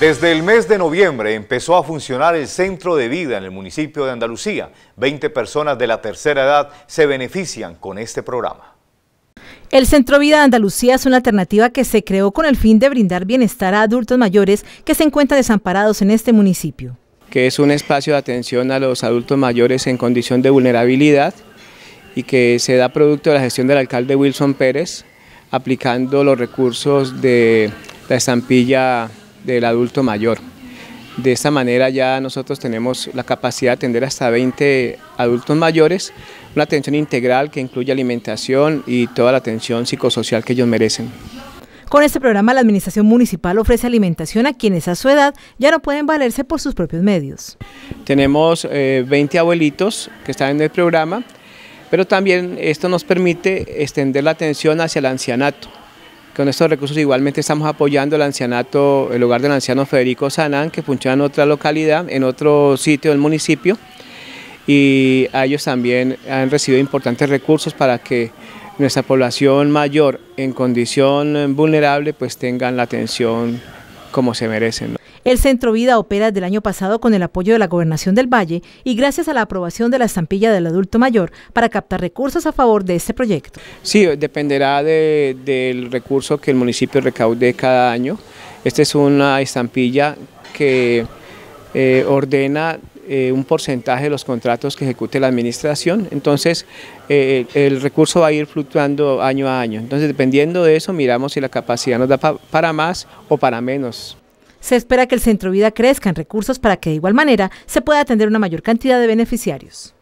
Desde el mes de noviembre empezó a funcionar el centro de vida en el municipio de Andalucía. 20 personas de la tercera edad se benefician con este programa. El Centro Vida de Andalucía es una alternativa que se creó con el fin de brindar bienestar a adultos mayores que se encuentran desamparados en este municipio. Que es un espacio de atención a los adultos mayores en condición de vulnerabilidad y que se da producto de la gestión del alcalde Wilson Pérez aplicando los recursos de la estampilla del adulto mayor. De esta manera ya nosotros tenemos la capacidad de atender hasta 20 adultos mayores, una atención integral que incluye alimentación y toda la atención psicosocial que ellos merecen. Con este programa la Administración Municipal ofrece alimentación a quienes a su edad ya no pueden valerse por sus propios medios. Tenemos 20 eh, abuelitos que están en el programa, pero también esto nos permite extender la atención hacia el ancianato. Con estos recursos igualmente estamos apoyando el ancianato, el hogar del anciano Federico Sanán, que funciona en otra localidad, en otro sitio del municipio, y ellos también han recibido importantes recursos para que nuestra población mayor en condición vulnerable pues tengan la atención como se merecen. El Centro Vida opera desde el año pasado con el apoyo de la Gobernación del Valle y gracias a la aprobación de la estampilla del adulto mayor para captar recursos a favor de este proyecto. Sí, dependerá del recurso que el municipio recaude cada año. Esta es una estampilla que eh, ordena eh, un porcentaje de los contratos que ejecute la administración, entonces eh, el recurso va a ir fluctuando año a año. Entonces dependiendo de eso miramos si la capacidad nos da para más o para menos. Se espera que el Centro Vida crezca en recursos para que de igual manera se pueda atender una mayor cantidad de beneficiarios.